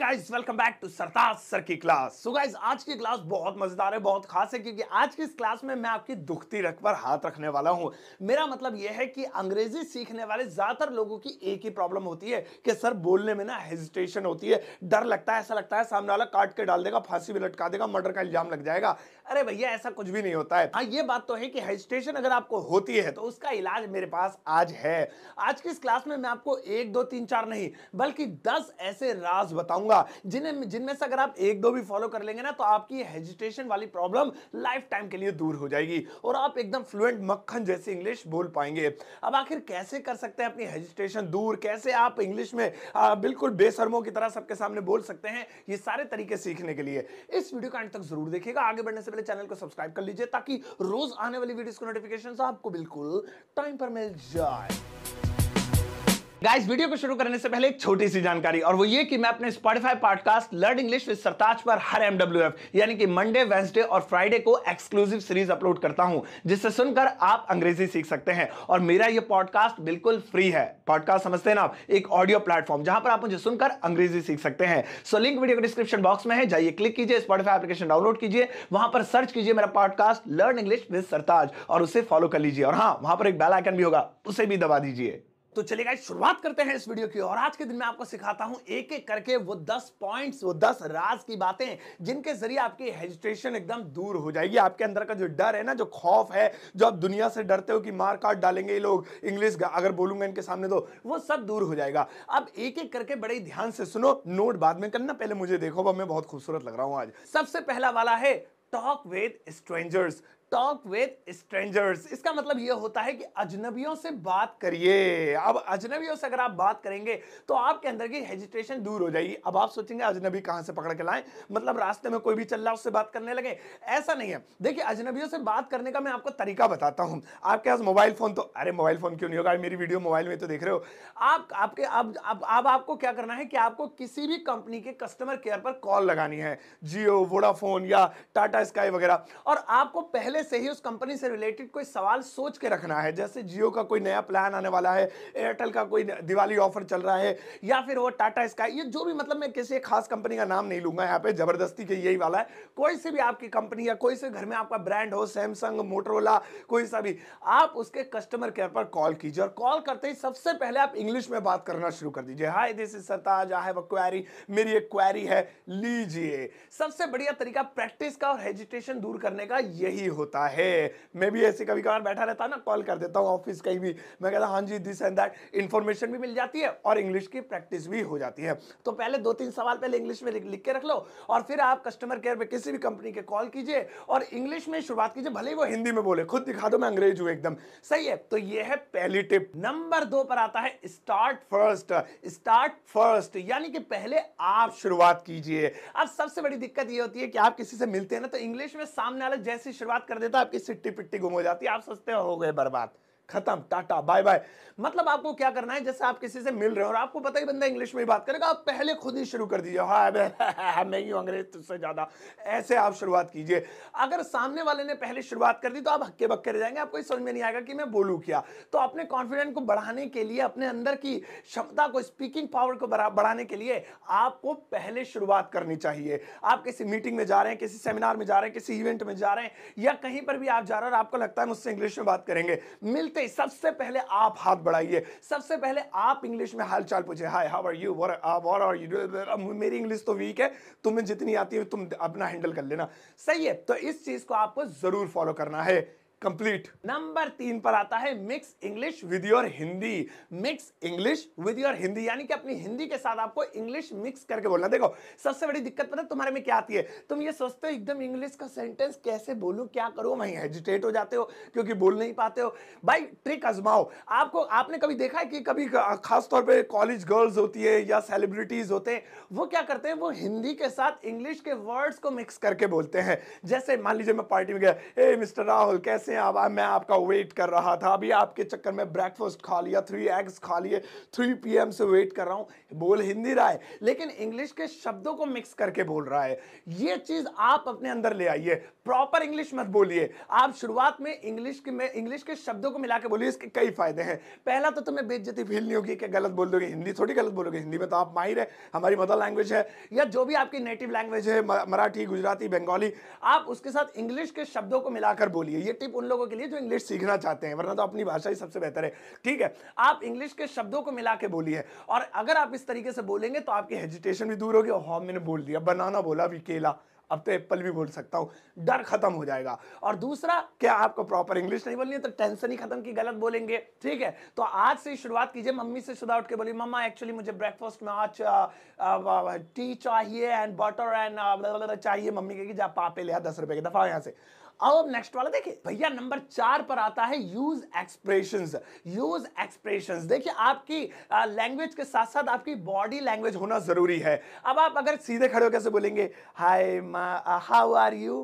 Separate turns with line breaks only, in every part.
Guys welcome back to Sartaj sir की class so so guys आज की क्लास बहुत मजेदार है बहुत खास है क्योंकि आज की इस क्लास में मैं आपकी दुखती रख पर हाथ रखने वाला हूं मेरा मतलब यह है कि अंग्रेजी सीखने वाले ज्यादातर लोगों की एक ही प्रॉब्लम होती है कि सर बोलने में ना हेजिटेशन होती है डर लगता है ऐसा लगता है सामने वाला काट के डाल देगा फांसी भी लटका देगा मर्डर का इल्जाम लग जाएगा अरे भैया ऐसा कुछ भी नहीं होता है हाँ ये बात तो है कि हेजिटेशन अगर आपको होती है तो उसका इलाज मेरे पास आज है आज की इस क्लास में मैं आपको एक दो तीन चार नहीं बल्कि दस ऐसे राज बताऊंगा जिन्हें जिनमें से अगर आप एक दो भी फॉलो कर लेंगे ना तो आपकी हेजिटेशन वाली प्रॉब्लम लाइफ टाइम के लिए दूर हो जाएगी और आप एकदम फ्लुएंट मक्खन जैसी इंग्लिश बोल पाएंगे अब आखिर कैसे कर सकते हैं अपनी हेजिटेशन दूर कैसे आप इंग्लिश में आ, बिल्कुल बेसरमों की तरह सबके सामने बोल सकते हैं ये सारे तरीके सीखने के लिए इस वीडियो का अंत तक जरूर देखिएगा आगे बढ़ने से पहले चैनल को सब्सक्राइब कर लीजिए ताकि रोज आने वाली वीडियोस को नोटिफिकेशन आपको बिल्कुल टाइम पर मिल जाए गाइस वीडियो को शुरू करने से पहले एक छोटी सी जानकारी और वो ये कि मैं अपने Spotify podcast learn English with Sartaj पर हर एमडब्ल्यू यानी कि मंडे वेंसडे और फ्राइडे को एक्सक्लूसिव सीरीज अपलोड करता हूं जिससे सुनकर आप अंग्रेजी सीख सकते हैं और मेरा ये पॉडकास्ट बिल्कुल फ्री है पॉडकास्ट समझते हैं ना आप एक ऑडियो प्लेटफॉर्म जहां पर आप मुझे सुनकर अंग्रेजी सीख सकते हैं सो लिंक वीडियो के डिस्क्रिप्शन बॉक्स में है जाइए क्लिक कीजिए स्पॉटिफाई एप्लीकेशन डाउनलोड कीजिए वहां पर सर्च कीजिए मेरा podcast learn English with Sartaj और उसे फॉलो कर लीजिए और हाँ वहां पर एक बेल आइकन भी होगा उसे भी दबा दीजिए तो चलिए गाइस शुरुआत करते हैं इस वीडियो की और आज के दिन मैं आपको सिखाता हूं एक एक करके वो दस पॉइंट्स वो दस राज की बातें जिनके जरिए आपकी हेजिटेशन एकदम दूर हो जाएगी आपके अंदर का जो डर है ना जो खौफ है जो आप दुनिया से डरते हो कि मार काट डालेंगे ये लोग इंग्लिश अगर बोलूंगा इनके सामने तो वो सब दूर हो जाएगा अब एक एक करके बड़े ध्यान से सुनो नोट बाद में करना पहले मुझे देखो मैं बहुत खूबसूरत लग रहा हूँ आज सबसे पहला वाला है talk with strangers talk with strangers इसका मतलब यह होता है कि अजनबियों से बात करिए अब अजनबियों से अगर आप बात करेंगे तो आपके अंदर की हेजिटेशन दूर हो जाएगी अब आप सोचेंगे अजनबी कहां से पकड़ के लाएं मतलब रास्ते में कोई भी चल रहा है उससे बात करने लगे ऐसा नहीं है देखिए अजनबियों से बात करने का मैं आपको तरीका बताता हूं आपके पास मोबाइल फोन तो अरे मोबाइल फोन क्यों नहीं होगा मेरी वीडियो मोबाइल में तो देख रहे हो आप आपके अब आप, आप, आपको क्या करना है कि आपको किसी भी कंपनी के कस्टमर केयर पर कॉल लगानी है जियो वोडाफोन या टाटा स्काई वगैरह और आपको पहले पहले से ही उस कंपनी से रिलेटेड कोई सवाल सोच के रखना है जैसे जियो का कोई नया प्लान आने वाला है एयरटेल का कोई दिवाली ऑफर चल रहा है या फिर वो टाटा स्काई ये जो भी मतलब मैं किसी खास कंपनी का नाम नहीं लूंगा यहाँ पे जबरदस्ती के यही वाला है कोई से भी आपकी कंपनी या कोई से घर में आपका ब्रांड हो सैमसंग मोटरोला कोई सा भी आप उसके कस्टमर केयर पर कॉल कीजिए और कॉल करते ही सबसे पहले आप इंग्लिश में बात करना शुरू कर दीजिए hi this is Sartaj I have query मेरी एक क्वेरी है लीजिए सबसे बढ़िया तरीका प्रैक्टिस का और हेजिटेशन दूर करने का यही होता होता है मैं भी ऐसे कभी कभार बैठा रहता ना कॉल कर देता हूँ ऑफिस कहीं भी मैं कहता हाँ जी दिस एंड दैट इन्फॉर्मेशन भी मिल जाती है और इंग्लिश की प्रैक्टिस भी हो जाती है तो पहले दो तीन सवाल पहले इंग्लिश में लिख के रख लो और फिर आप कस्टमर केयर में किसी भी कंपनी के कॉल कीजिए और इंग्लिश में शुरुआत कीजिए भले ही वो हिंदी में बोले खुद दिखा दो मैं अंग्रेज हूँ एकदम सही है तो ये है पहली टिप नंबर दो पर आता है स्टार्ट फर्स्ट स्टार्ट फर्स्ट यानी कि पहले आप शुरुआत कीजिए अब सबसे बड़ी दिक्कत ये होती है कि आप किसी से मिलते हैं ना तो इंग्लिश में सामने वाले जैसे शुरुआत कर कर देता आपकी सिट्टी पिट्टी गुम हो जाती आप सोचते हो गए बर्बाद खत्म टाटा बाय बाय मतलब आपको क्या करना है जैसे आप किसी से मिल रहे हो और आपको पता ही बंदा इंग्लिश में ही बात करेगा आप पहले खुद ही शुरू कर दीजिए हाँ मैं ही अंग्रेज तुझसे ज़्यादा ऐसे आप शुरुआत कीजिए अगर सामने वाले ने पहले शुरुआत कर दी तो आप हक्के बक्के रह जाएंगे आपको समझ में नहीं आएगा कि मैं बोलूँ क्या तो अपने कॉन्फिडेंट को बढ़ाने के लिए अपने अंदर की क्षमता को स्पीकिंग पावर को बढ़ाने के लिए आपको पहले शुरुआत करनी चाहिए आप किसी मीटिंग में जा रहे हैं किसी सेमिनार में जा रहे हैं किसी इवेंट में जा रहे हैं या कहीं पर भी आप जा रहे हैं और आपको लगता है मुझसे इंग्लिश में बात करेंगे मिलते करते ही सबसे पहले आप हाथ बढ़ाइए सबसे पहले आप इंग्लिश में हाल चाल पूछे hi how are you what are you मेरी इंग्लिश तो वीक है तुम्हें जितनी आती है तुम अपना हैंडल कर लेना सही है तो इस चीज को आपको जरूर फॉलो करना है कंप्लीट नंबर तीन पर आता है mix English with your Hindi mix English with your Hindi यानी कि अपनी हिंदी के साथ आपको इंग्लिश मिक्स करके बोलना देखो सबसे बड़ी दिक्कत पता है तुम्हारे में क्या आती है तुम ये सोचते हो एकदम इंग्लिश का सेंटेंस कैसे बोलूं क्या करूं वहीं हेजिटेट हो जाते हो क्योंकि बोल नहीं पाते हो भाई ट्रिक आजमाओ आपको आपने कभी देखा है कि कभी खासतौर पर कॉलेज गर्ल्स होती है या सेलिब्रिटीज होते हैं वो क्या करते हैं वो हिंदी के साथ इंग्लिश के वर्ड्स को मिक्स करके बोलते हैं जैसे मान लीजिए मैं पार्टी में गया ए मिस्टर राहुल कैसे कैसे से अब मैं आपका वेट कर रहा था अभी आपके चक्कर में ब्रेकफास्ट खा लिया थ्री एग्स खा लिए थ्री पी से वेट कर रहा हूँ बोल हिंदी रहा है लेकिन इंग्लिश के शब्दों को मिक्स करके बोल रहा है ये चीज़ आप अपने अंदर ले आइए प्रॉपर इंग्लिश मत बोलिए आप शुरुआत में इंग्लिश के में इंग्लिश के शब्दों को मिला के बोलिए इसके कई फायदे हैं पहला तो तुम्हें बेइज्जती फील नहीं होगी कि गलत बोल दोगे हिंदी थोड़ी गलत बोलोगे हिंदी में तो आप माहिर है हमारी मदर लैंग्वेज है या जो भी आपकी नेटिव लैंग्वेज है मराठी गुजराती बंगाली आप उसके साथ इंग्लिश के शब्दों को मिलाकर बोलिए ये टिप उन लोगों के लिए जो इंग्लिश सीखना चाहते हैं वरना तो अपनी भाषा ही सबसे बेहतर है ठीक है आप इंग्लिश के शब्दों को मिला के बोलिए और अगर आप इस तरीके से बोलेंगे तो आपकी हेजिटेशन भी दूर होगी और हाँ मैंने बोल दिया बनाना बोला भी केला अब तो एप्पल भी बोल सकता हूँ डर खत्म हो जाएगा और दूसरा क्या आपको प्रॉपर इंग्लिश नहीं बोलनी है तो टेंशन ही खत्म की गलत बोलेंगे ठीक है तो आज से शुरुआत कीजिए मम्मी से सुधा उठ के बोलिए मम्मा एक्चुअली मुझे ब्रेकफास्ट में आज टी चाहिए एंड बटर एंड चाहिए मम्मी कहेगी जा पापे ले दस रुपए की दफा यहाँ से अब हम नेक्स्ट वाला देखिए भैया नंबर चार पर आता है यूज एक्सप्रेशन यूज एक्सप्रेशन देखिए आपकी लैंग्वेज के साथ साथ आपकी बॉडी लैंग्वेज होना जरूरी है अब आप अगर सीधे खड़े हो कैसे बोलेंगे hi how are you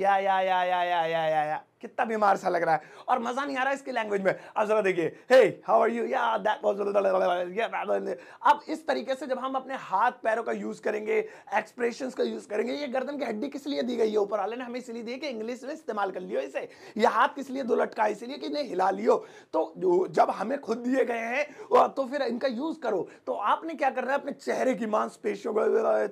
yeah या या या या या या कितना बीमार सा लग रहा है और मजा नहीं आ रहा है इसकी लैंग्वेज में अब जरा देखिए हे हाउ आर यू या दैट वाज अब इस तरीके से जब हम अपने हाथ पैरों का यूज करेंगे एक्सप्रेशन का यूज करेंगे ये गर्दन की हड्डी किस लिए दी गई है ऊपर वाले ने हमें इसलिए दी कि इंग्लिश में इस्तेमाल कर लियो इसे ये हाथ किस लिए दो लटका इसलिए कि इन्हें हिला लियो तो जब हमें खुद दिए गए हैं तो फिर इनका यूज करो तो आपने क्या करना है अपने चेहरे की मांसपेशियों को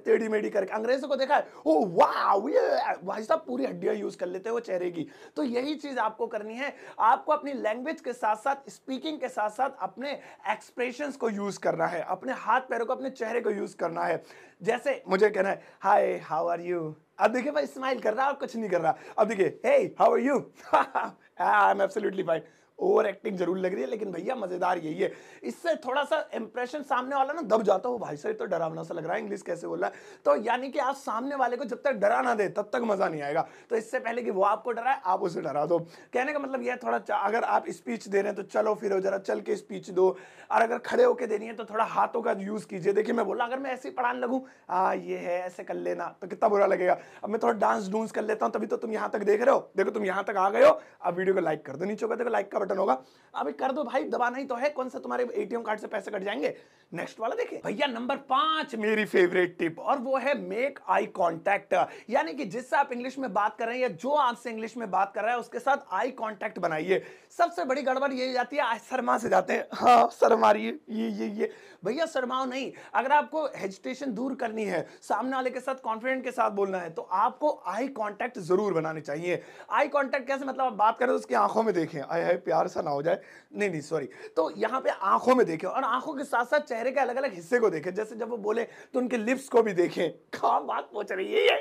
टेढ़ी मेढ़ी करके अंग्रेजों को देखा है ओ वाह ये भाई साहब पूरी हड्डियां यूज कर लेते हैं वो चेहरे की तो ये यही चीज आपको करनी है आपको अपनी लैंग्वेज के साथ साथ स्पीकिंग के साथ साथ अपने एक्सप्रेशन को यूज करना है अपने हाथ पैरों को अपने चेहरे को यूज करना है जैसे मुझे कहना है हाय हाउ आर यू अब देखिए भाई स्माइल कर रहा और कुछ नहीं कर रहा अब देखिए hey how are you I am absolutely fine over acting जरूर लग रही है लेकिन भैया मजेदार यही है इससे थोड़ा सा इंप्रेशन सामने वाला ना दब जाता हो भाई सर तो डरावना सा लग रहा है इंग्लिश कैसे बोल रहा है तो यानी कि आप सामने वाले को जब तक डरा ना दे तब तक मजा नहीं आएगा तो इससे पहले कि वो आपको डराए आप उसे डरा दो कहने का मतलब यह थोड़ा अगर आप स्पीच दे रहे हैं तो चलो फिर जरा चल के स्पीच दो और अगर खड़े होकर देनी है तो थोड़ा हाथों का यूज कीजिए देखिए मैं बोला अगर मैं ऐसे पढ़ान लगू आ ये है ऐसे कर लेना तो कितना बुरा लगेगा अब मैं थोड़ा डांस डूंस कर लेता हूँ तभी तो तुम यहाँ तक देख रहे हो देखो तुम यहाँ तक आ गए हो अब वीडियो को लाइक कर दो नीचे देखो लाइक का बटन बटन होगा अभी कर दो भाई दबा नहीं तो है कौन सा तुम्हारे एटीएम कार्ड से पैसे कट जाएंगे नेक्स्ट वाला देखें भैया नंबर पांच मेरी फेवरेट टिप और वो है मेक आई कॉन्टैक्ट यानी कि जिससे आप इंग्लिश में बात कर रहे हैं या जो आपसे इंग्लिश में बात कर रहा है उसके साथ आई कॉन्टैक्ट बनाइए सबसे बड़ी गड़बड़ ये जाती है शर्मा से जाते हैं हाँ शर्मा ये ये ये भैया शर्माओ नहीं अगर आपको हेजिटेशन दूर करनी है सामने वाले के साथ कॉन्फिडेंट के साथ बोलना है तो आपको आई कॉन्टैक्ट जरूर बनाने चाहिए आई कॉन्टैक्ट कैसे मतलब आप बात करें तो उसकी आंखों में देखें आए प्यार सा ना हो जाए नहीं नहीं सॉरी तो यहाँ पे आंखों में देखें और आंखों के साथ साथ चेहरे चेहरे के अलग अलग हिस्से को देखें जैसे जब वो बोले तो उनके लिप्स को भी देखें कहाँ बात पहुँच रही है ये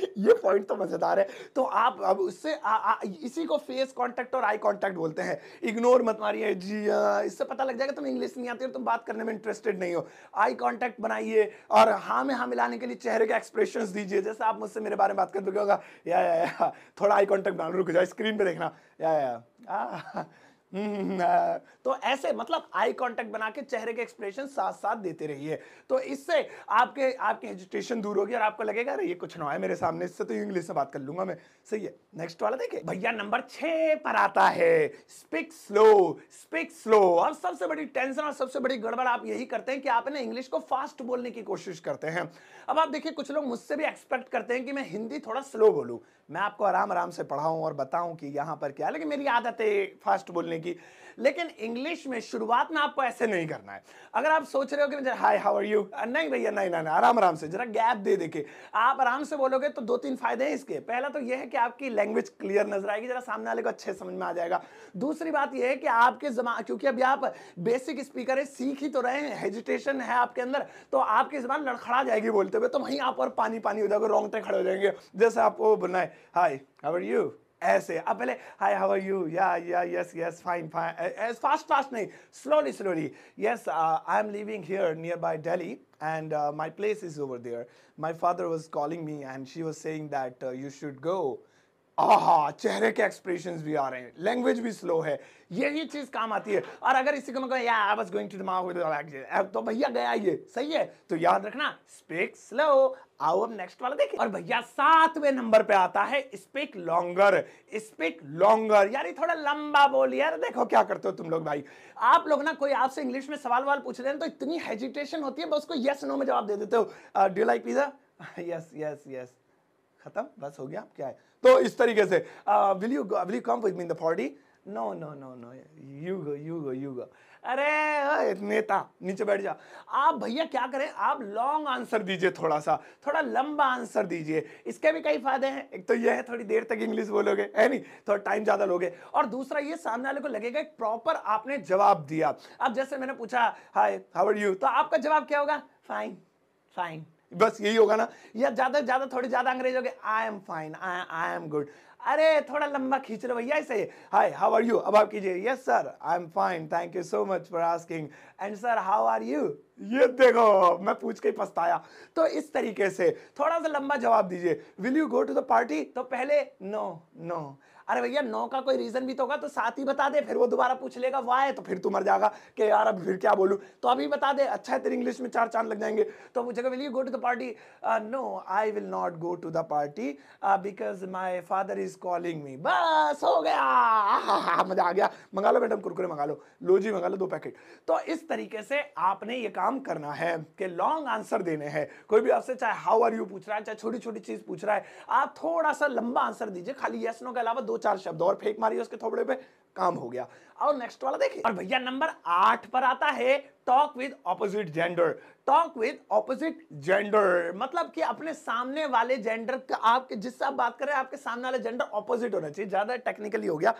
ये पॉइंट तो मज़ेदार है तो आप अब उससे आ, आ, इसी को फेस कांटेक्ट और आई कांटेक्ट बोलते हैं इग्नोर मत मारिए जी आ, इससे पता लग जाएगा तुम इंग्लिश नहीं आती हो तुम बात करने में इंटरेस्टेड नहीं हो आई कांटेक्ट बनाइए और हाँ में हाँ मिलाने के लिए चेहरे के एक्सप्रेशन दीजिए जैसे आप मुझसे मेरे बारे में बात करते होगा या, या, या थोड़ा आई कॉन्टैक्ट बना रुक जाए स्क्रीन पर देखना या, या, या, या हम्म, तो ऐसे मतलब आई कांटेक्ट बना के चेहरे के एक्सप्रेशन साथ साथ देते रहिए तो इससे आपके आपकी हेजिटेशन दूर होगी और आपको लगेगा अरे ये कुछ ना है मेरे सामने इससे तो इंग्लिश से बात कर लूंगा मैं सही है नेक्स्ट वाला देखिए भैया नंबर छह पर आता है स्पीक स्लो स्पीक स्लो और सबसे बड़ी टेंशन और सबसे बड़ी गड़बड़ आप यही करते हैं कि आप ना इंग्लिश को फास्ट बोलने की कोशिश करते हैं अब आप देखिए कुछ लोग मुझसे भी एक्सपेक्ट करते हैं कि मैं हिंदी थोड़ा स्लो बोलूँ मैं आपको आराम आराम से पढ़ाऊँ और बताऊँ कि यहाँ पर क्या लेकिन मेरी आदत है फास्ट बोलने की लेकिन इंग्लिश में शुरुआत में आपको ऐसे नहीं करना है अगर आप सोच रहे हो कि हाय हाउ आर यू नहीं भैया नहीं ना आराम आराम से जरा गैप दे देखे आप आराम से बोलोगे तो दो तीन फायदे हैं इसके पहला तो यह है कि आपकी लैंग्वेज क्लियर नजर आएगी जरा सामने वाले को अच्छे समझ में आ जाएगा दूसरी बात यह है कि आपके जमा क्योंकि अभी आप बेसिक स्पीकर है सीख ही तो रहे हैं हेजिटेशन है आपके अंदर तो आपकी जबान लड़खड़ा जाएगी बोलते हुए तो वहीं आप और पानी पानी हो जाएगा रोंगटे खड़े हो जाएंगे जैसे आपको बनाए hi, how are you? ऐसे अब पहले hi how are you yeah yeah yes yes fine fine As fast नहीं slowly slowly yes I am living here near by Delhi and uh, my place is over there. My father was calling me and she was saying that uh, you should go. आहा चेहरे के expression भी आ रहे हैं language भी slow है यही चीज काम आती है और अगर इसी को मैं आई गोइंग टू तो भैया गया ये सही है तो याद रखना स्पीक स्लो आओ अब नेक्स्ट वाला देखिए और भैया सातवें नंबर पे आता है स्पीक लॉन्गर स्पीक लॉन्गर यार ये थोड़ा लंबा बोल यार देखो क्या करते हो तुम लोग भाई आप लोग ना कोई आपसे इंग्लिश में सवाल वाल पूछ रहे हैं तो इतनी हेजिटेशन होती है बस उसको यस नो में जवाब दे देते हो do like pizza yes yes yes खत्म बस हो गया क्या है तो इस तरीके से will you will you come with me in the party no no no no you go you go you go अरे नेता नीचे बैठ जा आप भैया क्या करें आप लॉन्ग आंसर दीजिए थोड़ा सा थोड़ा लंबा आंसर दीजिए इसके भी कई फायदे हैं एक तो यह है थोड़ी देर तक इंग्लिश बोलोगे है नहीं थोड़ा टाइम ज़्यादा लोगे और दूसरा ये सामने वाले को लगेगा एक प्रॉपर आपने जवाब दिया अब जैसे मैंने पूछा हाय हाउ आर यू तो आपका जवाब क्या होगा फाइन फाइन बस यही होगा ना या ज़्यादा ज़्यादा थोड़ी ज़्यादा अंग्रेज हो गए I am fine I I am good अरे थोड़ा लंबा खींच रहे भैया ऐसे हाय हाउ आर यू अब आप कीजिए yes sir I am fine thank you so much for asking and sir how are you ये देखो मैं पूछ के ही पछताया तो इस तरीके से थोड़ा सा लंबा जवाब दीजिए will you go to the party तो पहले नो no, नो no. अरे भैया नो का कोई रीज़न भी तो होगा तो साथ ही बता दे फिर वो दोबारा पूछ लेगा वाई तो फिर तू मर जाएगा कि यार अब फिर क्या बोलूँ तो अभी बता दे अच्छा है तेरी इंग्लिश में चार चांद लग जाएंगे तो मुझे will you go to the party no I will not go to the party because my father is calling me बस हो गया मजा आ गया मंगा लो मैडम कुरकुरे मंगा लो लो जी मंगा लो दो पैकेट तो इस तरीके से आपने ये काम करना है कि लॉन्ग आंसर देने हैं कोई भी आपसे चाहे हाउ आर यू पूछ रहा है चाहे छोटी छोटी चीज़ पूछ रहा है आप थोड़ा सा लंबा आंसर दीजिए खाली यस नो के अलावा दो चार शब्द और फेंक मारिए उसके थोबड़े पे काम हो गया और नेक्स्ट वाला देखिए और भैया नंबर आठ पर आता है talk with opposite gender talk with opposite gender मतलब कि अपने सामने वाले जेंडर का आपके जिससे आप बात कर रहे हैं आपके सामने वाले जेंडर ऑपोजिट होना चाहिए ज्यादा टेक्निकली हो गया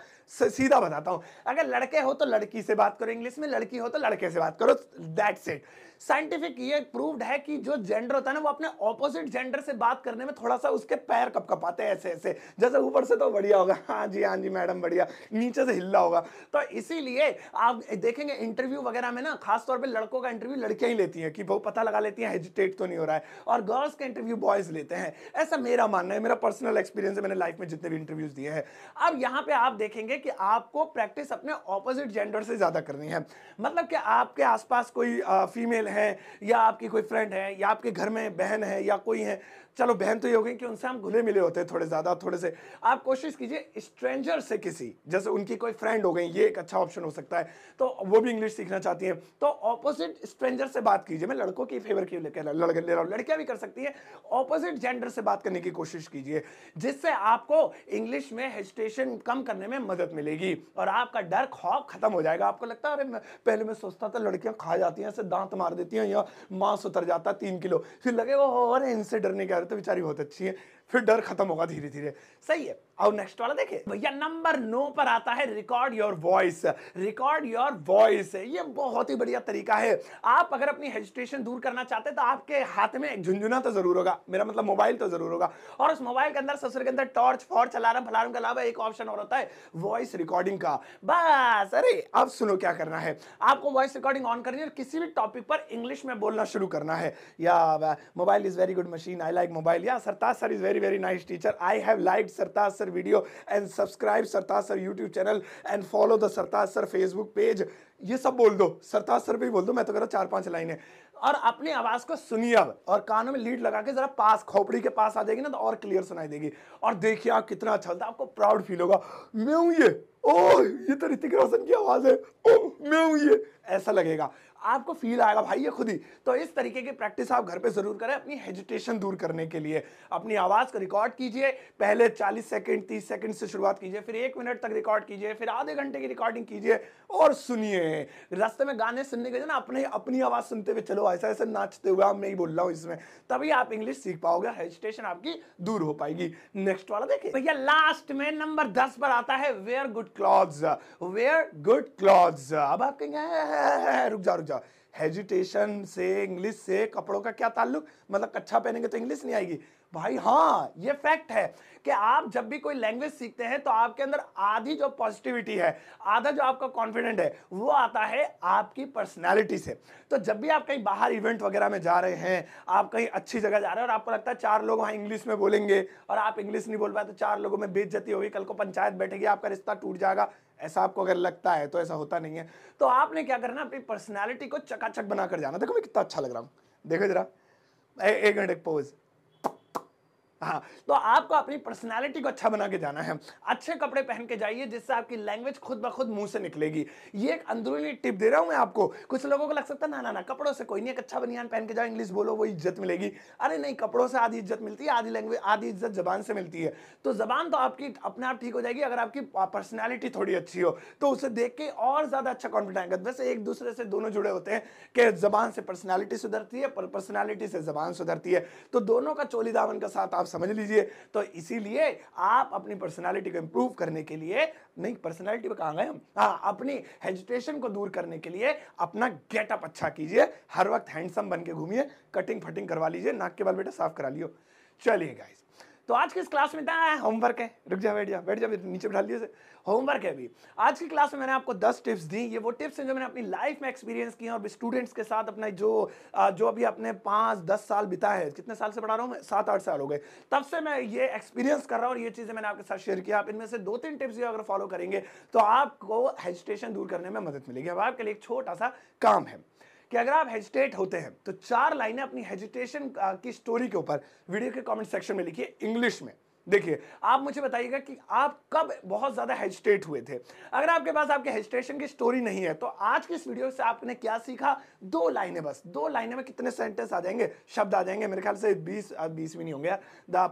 सीधा बताता हूं अगर लड़के हो तो लड़की से बात करो इंग्लिश में लड़की हो तो लड़के से बात करो दैट्स इट साइंटिफिक ये प्रूव्ड है कि जो जेंडर होता है ना वो अपने ऑपोजिट जेंडर से बात करने में थोड़ा सा उसके पैर कप कपाते हैं ऐसे ऐसे जैसे ऊपर से तो बढ़िया होगा हाँ जी हाँ जी मैडम बढ़िया नीचे से हिल्ला होगा तो इसीलिए आप देखेंगे इंटरव्यू वगैरह में ना खासतौर पर लड़कों का इंटरव्यू लड़कियां ही लेती हैं कि वो पता लगा लेती हैं हेजिटेट तो नहीं हो रहा है और गर्ल्स का इंटरव्यू बॉयज लेते हैं ऐसा मेरा मानना है मेरा पर्सनल एक्सपीरियंस है मैंने लाइफ में जितने भी इंटरव्यूज दिए हैं अब यहाँ पे आप देखेंगे कि आपको प्रैक्टिस अपने ऑपोजिट जेंडर से ज़्यादा करनी है मतलब कि आपके आसपास कोई फीमेल है या आपकी कोई फ्रेंड है या आपके घर में बहन है या कोई है चलो बहन तो ये हो गई कि उनसे हम घुले मिले होते हैं थोड़े ज़्यादा थोड़े से आप कोशिश कीजिए स्ट्रेंजर से किसी जैसे उनकी कोई फ्रेंड हो गई ये एक अच्छा ऑप्शन हो सकता है तो वो भी इंग्लिश सीखना चाहती है तो ऑपोजिट स्ट्रेंजर से बात कीजिए मैं लड़कों की फेवर क्यों लेकर लड़के ले रहा हूँ लड़कियाँ भी कर सकती है ऑपोजिट जेंडर से बात करने की कोशिश कीजिए जिससे आपको इंग्लिश में हेजिटेशन कम करने में मदद मिलेगी और आपका डर खौफ खत्म हो जाएगा आपको लगता है अरे पहले मैं सोचता था लड़कियाँ खा जाती हैं ऐसे दांत मार देती हैं या मांस उतर जाता है तीन किलो फिर लगे वो अरे इनसे डरने के आ रहे तो बेचारी बहुत अच्छी है फिर डर खत्म होगा धीरे धीरे सही है और नेक्स्ट वाला देखे भैया नंबर नो पर आता है record your voice record your voice ये बहुत ही बढ़िया तरीका है आप अगर अपनी हेजिटेशन दूर करना चाहते हैं तो आपके हाथ में एक झुंझुना तो जरूर होगा मेरा मतलब मोबाइल तो जरूर होगा और उस मोबाइल के अंदर ससुर के अंदर टॉर्च फॉर्च अलार्म फलार्म के अलावा एक ऑप्शन और होता है वॉइस रिकॉर्डिंग का बस अरे अब सुनो क्या करना है आपको वॉइस रिकॉर्डिंग ऑन करनी है और किसी भी टॉपिक पर इंग्लिश में बोलना शुरू करना है या mobile is very good machine I like mobile या Sartaj sir is very very very nice teacher I have like Sartaj sir video and subscribe Sartaj sir YouTube channel and follow the Sartaj sir Facebook page ये सब बोल दो सरताज sir भी बोल दो मैं तो कह रहा चार पांच लाइनें और अपनी आवाज़ को सुनिए अब और कानों में लीड लगा के ज़रा पास खोपड़ी के पास आ जाएगी ना तो और क्लियर सुनाई देगी और देखिए आप कितना अच्छा होता है आपको प्राउड फील होगा मैं हूँ ये ओ ये तो ऋतिक रोशन की आवाज़ है ओ मैं हूँ ये ऐसा लगेगा आपको फील आएगा भाई ये खुद ही तो इस तरीके की प्रैक्टिस आप घर पे ज़रूर करें अपनी हेजिटेशन दूर करने के लिए अपनी आवाज़ को रिकॉर्ड कीजिए पहले 40 सेकंड 30 सेकंड से शुरुआत कीजिए फिर एक मिनट तक रिकॉर्ड कीजिए फिर आधे घंटे की रिकॉर्डिंग कीजिए और सुनिए रास्ते में गाने सुनने के ना अपने अपनी आवाज़ सुनते हुए चलो ऐसा ऐसा नाचते हुए हाँ, मैं ही बोल रहा हूँ इसमें तभी आप इंग्लिश सीख पाओगे हेजिटेशन आपकी दूर हो पाएगी नेक्स्ट वाला देखिए भैया लास्ट में नंबर दस पर आता है wear good cloth wear good cloth अब आप कहेंगे रुक जाओ रुक जाओ हेजिटेशन से इंग्लिश से कपड़ों का क्या ताल्लुक मतलब कच्छा पहनेंगे तो इंग्लिश नहीं आएगी भाई हाँ ये फैक्ट है कि आप जब भी कोई लैंग्वेज सीखते हैं तो आपके अंदर आधी जो पॉजिटिविटी है आधा जो आपका कॉन्फिडेंट है वो आता है आपकी पर्सनालिटी से तो जब भी आप कहीं बाहर इवेंट वगैरह में जा रहे हैं आप कहीं अच्छी जगह जा रहे हैं और आपको लगता है चार लोग वहाँ इंग्लिश में बोलेंगे और आप इंग्लिश नहीं बोल पाए तो चार लोगों में बेइज्जती होगी कल को पंचायत बैठेगी आपका रिश्ता टूट जाएगा ऐसा आपको अगर लगता है तो ऐसा होता नहीं है तो आपने क्या करना अपनी पर्सनैलिटी को चकाचक बनाकर जाना देखो मैं कितना अच्छा लग रहा हूँ देखो जरा एक मिनट एक पोज हाँ तो आपको अपनी पर्सनैलिटी को अच्छा बना के जाना है अच्छे कपड़े पहन के जाइए जिससे आपकी लैंग्वेज खुद ब खुद मुंह से निकलेगी ये एक अंदरूनी टिप दे रहा हूँ मैं आपको कुछ लोगों को लग सकता है ना ना ना कपड़ों से कोई नहीं एक अच्छा बनियान पहन के जाओ इंग्लिश बोलो वो इज्जत मिलेगी अरे नहीं कपड़ों से आधी इज्जत मिलती है आधी लैंग्वेज आधी इज्जत जबान से मिलती है तो जबान तो आपकी अपने आप ठीक हो जाएगी अगर आपकी पर्सनैलिटी थोड़ी अच्छी हो तो उसे देख के और ज़्यादा अच्छा कॉन्फिडेंट आएगा वैसे एक दूसरे से दोनों जुड़े होते हैं कि जबान से पर्सनैलिटी सुधरती है पर्सनैलिटी से जबान सुधरती है तो दोनों का चोली दामन का साथ आप समझ लीजिए तो इसीलिए आप अपनी पर्सनालिटी को इम्प्रूव करने के लिए नहीं पर्सनालिटी पर कहाँ गए हम हाँ अपनी हेजिटेशन को दूर करने के लिए अपना गेटअप अच्छा कीजिए हर वक्त हैंडसम बन के घूमिए कटिंग फटिंग करवा लीजिए नाक के बाल बेटा साफ करा लियो चलिए गाइस तो आज की इस क्लास में इतना होमवर्क हाँ, है रुक जा बैठ जा बैठ जा नीचे बैठा दिए होमवर्क है अभी आज की क्लास में मैंने आपको 10 टिप्स दी ये वो टिप्स हैं जो मैंने अपनी लाइफ में एक्सपीरियंस किए और स्टूडेंट्स के साथ अपना जो जो अभी अपने पाँच दस साल बिता है कितने साल से पढ़ा रहा हूँ सात आठ साल हो गए तब से मैं ये एक्सपीरियंस कर रहा हूँ और ये चीज़ें मैंने आपके साथ शेयर किया आप इनमें से दो तीन टिप्स भी अगर फॉलो करेंगे तो आपको हेजिटेशन दूर करने में मदद मिलेगी अब आपके लिए एक छोटा सा काम है कि अगर आप हेजिटेट होते हैं तो चार लाइनें अपनी हेजिटेशन की स्टोरी के ऊपर वीडियो के कमेंट सेक्शन में लिखिए इंग्लिश में देखिए आप मुझे बताइएगा कि आप कब बहुत ज़्यादा हेजिटेट हुए थे अगर आपके पास आपके हेजिटेशन की स्टोरी नहीं है तो आज की इस वीडियो से आपने क्या सीखा दो लाइनें बस दो लाइनें में कितने सेंटेंस आ जाएंगे शब्द आ जाएंगे मेरे ख्याल से बीस बीस भी नहीं होंगे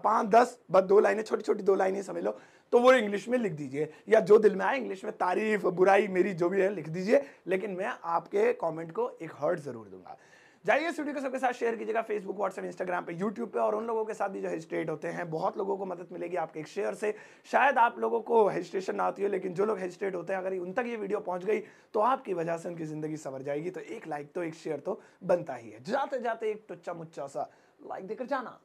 पांच दस बस दो लाइनें छोटी छोटी दो लाइनें समझ लो तो वो इंग्लिश में लिख दीजिए या जो दिल में आए इंग्लिश में तारीफ बुराई मेरी जो भी है लिख दीजिए लेकिन मैं आपके कॉमेंट को एक हर्ट जरूर दूंगा जाइए इस वीडियो को सबके साथ शेयर कीजिएगा फेसबुक व्हाट्सएप इंस्टाग्राम पे यूट्यूब पे और उन लोगों के साथ भी जो हेजिटेट होते हैं बहुत लोगों को मदद मिलेगी आपके एक शेयर से शायद आप लोगों को हेजिटेशन ना आती हो लेकिन जो लोग हेजिटेट होते हैं अगर उन तक ये वीडियो पहुंच गई तो आपकी वजह से उनकी जिंदगी सवर जाएगी तो एक लाइक तो एक शेयर तो बनता ही है जाते जाते एक टुच्चा तो मुच्चा सा लाइक देकर जाना